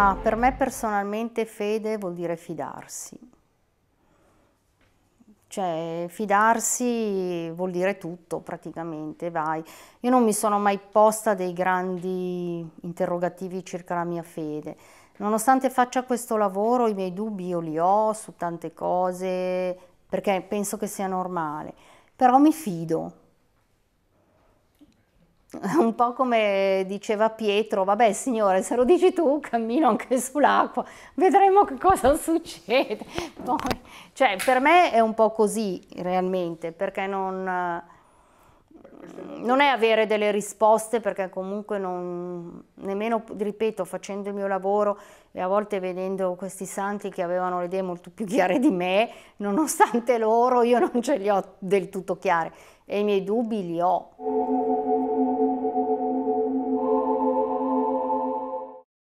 Ma per me personalmente fede vuol dire fidarsi. Cioè, fidarsi vuol dire tutto praticamente, vai. Io non mi sono mai posta dei grandi interrogativi circa la mia fede. Nonostante faccia questo lavoro, i miei dubbi io li ho su tante cose, perché penso che sia normale. Però mi fido, un po' come diceva Pietro, vabbè signore, se lo dici tu cammino anche sull'acqua, vedremo che cosa succede. Poi, cioè, per me è un po' così realmente, perché non, non è avere delle risposte, perché comunque non, nemmeno, ripeto, facendo il mio lavoro e a volte vedendo questi santi che avevano le idee molto più chiare di me, nonostante loro io non ce le ho del tutto chiare e i miei dubbi li ho.